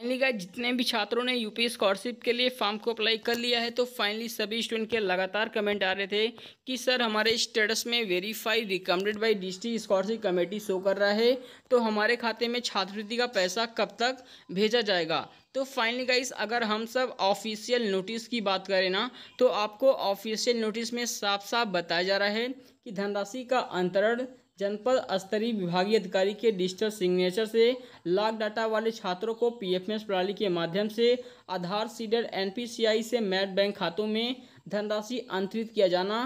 finally guys जितने भी छात्रों ने यूपी स्कॉलरशिप के लिए फॉर्म को अप्लाई कर लिया है तो फाइनली सभी स्टूडेंट के लगातार कमेंट आ रहे थे कि सर हमारे स्टेटस में verify recommended by district scholarship committee show कर रहा है तो हमारे खाते में छात्रवृत्ति का पैसा कब तक भेजा जाएगा तो फाइनली गाइस अगर हम सब ऑफिशियल नोटिस की बात करें ना तो आपको ऑफिशियल नोटिस में साफ साफ बताया जा रहा है कि धनराशि का अंतरण जनपद स्तरीय विभागीय अधिकारी के डिजिटल सिग्नेचर से लाख डाटा वाले छात्रों को एस प्रणाली के माध्यम से आधार सीडर एनपीसीआई से मैट बैंक खातों में धनराशि अंतरित किया जाना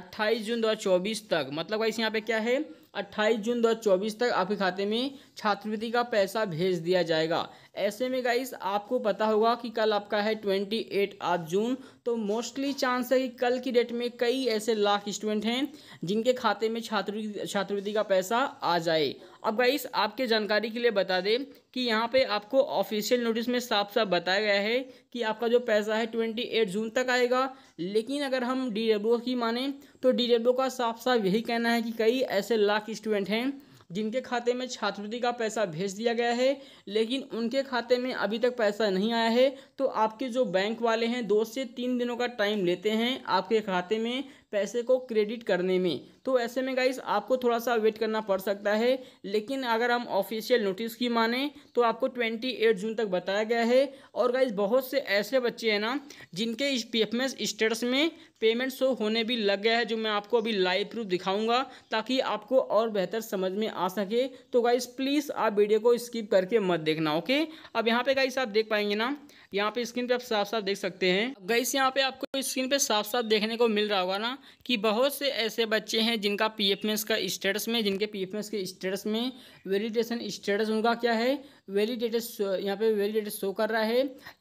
28 जून 2024 तक मतलब वाइस यहाँ पे क्या है 28 जून 2024 तक आपके खाते में छात्रवृत्ति का पैसा भेज दिया जाएगा ऐसे में गाइस आपको पता होगा कि कल आपका है 28 आठ जून तो मोस्टली चांस है कि कल की डेट में कई ऐसे लाख स्टूडेंट हैं जिनके खाते में छात्रवृत्ति छात्रवृत्ति का पैसा आ जाए अब गाइस आपके जानकारी के लिए बता दें कि यहाँ पे आपको ऑफिशियल नोटिस में साफ साफ बताया गया है कि आपका जो पैसा है एट जून तक आएगा लेकिन अगर हम डी की माने तो डी का साफ साफ यही कहना है कि कई ऐसे लाख लाख स्टूडेंट हैं जिनके खाते में छात्रवृत्ति का पैसा भेज दिया गया है लेकिन उनके खाते में अभी तक पैसा नहीं आया है तो आपके जो बैंक वाले हैं दो से तीन दिनों का टाइम लेते हैं आपके खाते में पैसे को क्रेडिट करने में तो ऐसे में गाइस आपको थोड़ा सा वेट करना पड़ सकता है लेकिन अगर हम ऑफिशियल नोटिस की माने तो आपको ट्वेंटी एट जून तक बताया गया है और गाइस बहुत से ऐसे बच्चे हैं ना जिनके इस पी एफ स्टेटस में पेमेंट शो होने भी लग गया है जो मैं आपको अभी लाइव प्रूफ दिखाऊंगा ताकि आपको और बेहतर समझ में आ सके तो गाइस प्लीज़ आप वीडियो को स्किप करके मत देखना ओके अब यहाँ पे गाइस आप देख पाएंगे ना यहाँ पे स्क्रीन पे आप साफ साफ देख सकते हैं गाइस यहाँ पे आपको स्क्रीन पे साफ साफ देखने को मिल रहा होगा ना कि बहुत से ऐसे बच्चे हैं हैं जिनका पी एफ एस का स्टेटस में जिनके पी एफ एस के स्टेटस में वेलिडेशन स्टेटस उनका क्या है वेलिडेटेड यहाँ पे वेलिडेटेड शो कर रहा है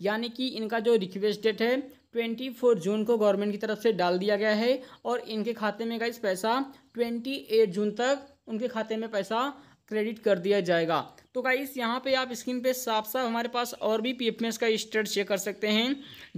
यानी कि इनका जो रिक्वेस्ट डेट है ट्वेंटी फोर जून को गवर्नमेंट की तरफ से डाल दिया गया है और इनके खाते में गाइस पैसा ट्वेंटी एट जून तक उनके खाते में पैसा क्रेडिट कर दिया जाएगा तो गाइस यहाँ पे आप स्क्रीन पे साफ साफ हमारे पास और भी पी का स्टेट चेक कर सकते हैं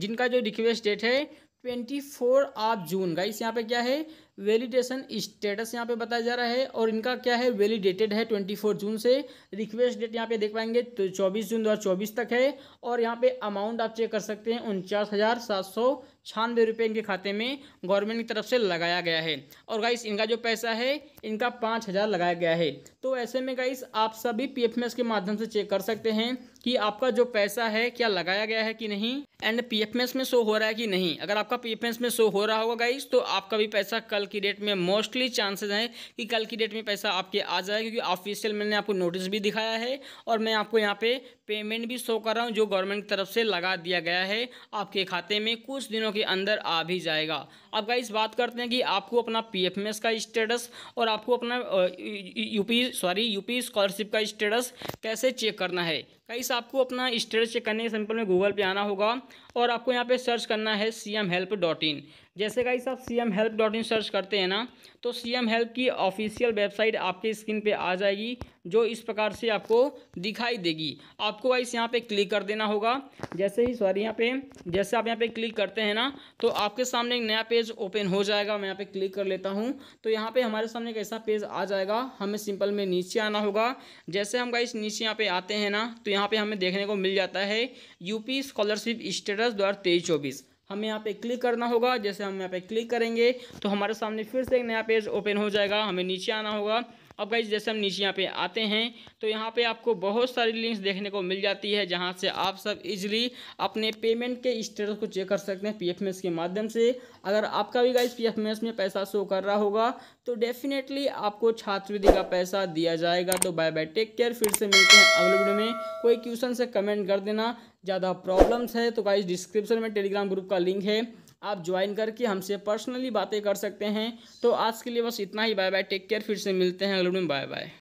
जिनका जो रिक्वेस्ट डेट है twenty four of June guys यहाँ पे क्या है वैलिडेशन स्टेटस यहाँ पे बताया जा रहा है और इनका क्या है वैलिडेटेड है ट्वेंटी फोर जून से रिक्वेस्ट डेट यहाँ पे देख पाएंगे तो चौबीस जून दो हज़ार चौबीस तक है और यहाँ पे अमाउंट आप चेक कर सकते हैं उनचास हज़ार सात सौ छानवे रुपये इनके खाते में गवर्नमेंट की तरफ से लगाया गया है और गाइस इनका जो पैसा है इनका पाँच हज़ार लगाया गया है तो ऐसे में गाइस आप सभी पी के माध्यम से चेक कर सकते हैं कि आपका जो पैसा है क्या लगाया गया है कि नहीं एंड पी एफ में शो हो रहा है कि नहीं अगर आपका पी एफ में शो हो रहा होगा गाइज़ तो आपका भी पैसा कल की डेट में मोस्टली चांसेस हैं कि कल की डेट में पैसा आपके आ जाए क्योंकि ऑफिशियल मैंने आपको नोटिस भी दिखाया है और मैं आपको यहाँ पे पेमेंट भी शो कर रहा हूँ जो गवर्नमेंट की तरफ से लगा दिया गया है आपके खाते में कुछ दिनों के अंदर आ भी जाएगा अब गाइज बात करते हैं कि आपको अपना पी एफ का स्टेटस और आपको अपना यूपी सॉरी यूपी स्कॉलरशिप का स्टेटस कैसे चेक करना है गाइस आपको अपना स्टेटस चेक करने के सिंपल में गूगल पे आना होगा और आपको यहाँ पे सर्च करना है C M help dot in जैसे का आप C M help dot in search करते हैं ना तो सी एम हेल्प की ऑफिशियल वेबसाइट आपके स्क्रीन पे आ जाएगी जो इस प्रकार से आपको दिखाई देगी आपको वाइस यहाँ पे क्लिक कर देना होगा जैसे ही सॉरी यहाँ पे जैसे आप यहाँ पे क्लिक करते हैं ना तो आपके सामने एक नया पेज ओपन हो जाएगा मैं यहाँ पे क्लिक कर लेता हूँ तो यहाँ पे हमारे सामने एक ऐसा पेज आ जाएगा हमें सिंपल में नीचे आना होगा जैसे हम गाइस नीचे यहाँ पे आते हैं ना तो यहाँ पे हमें देखने को मिल जाता है यूपी स्कॉलरशिप स्टेटस दो हज़ार हमें यहाँ पे क्लिक करना होगा जैसे हम यहाँ पे क्लिक करेंगे तो हमारे सामने फिर से एक नया पेज ओपन हो जाएगा हमें नीचे आना होगा अब गाइज जैसे हम नीचे यहाँ पे आते हैं तो यहाँ पे आपको बहुत सारी लिंक्स देखने को मिल जाती है जहाँ से आप सब इजीली अपने पेमेंट के स्टेटस को चेक कर सकते हैं पीएफएमएस के माध्यम से अगर आपका भी गाइज पीएफएमएस में पैसा शो कर रहा होगा तो डेफिनेटली आपको छात्रवृत्ति का पैसा दिया जाएगा तो बाय बाय टेक केयर फिर से मिलते हैं अगले वीडियो में कोई क्वेश्चन से कमेंट कर देना ज़्यादा प्रॉब्लम्स है तो गाइज डिस्क्रिप्शन में टेलीग्राम ग्रुप का लिंक है आप ज्वाइन करके हमसे पर्सनली बातें कर सकते हैं तो आज के लिए बस इतना ही बाय बाय टेक केयर फिर से मिलते हैं अगले में बाय बाय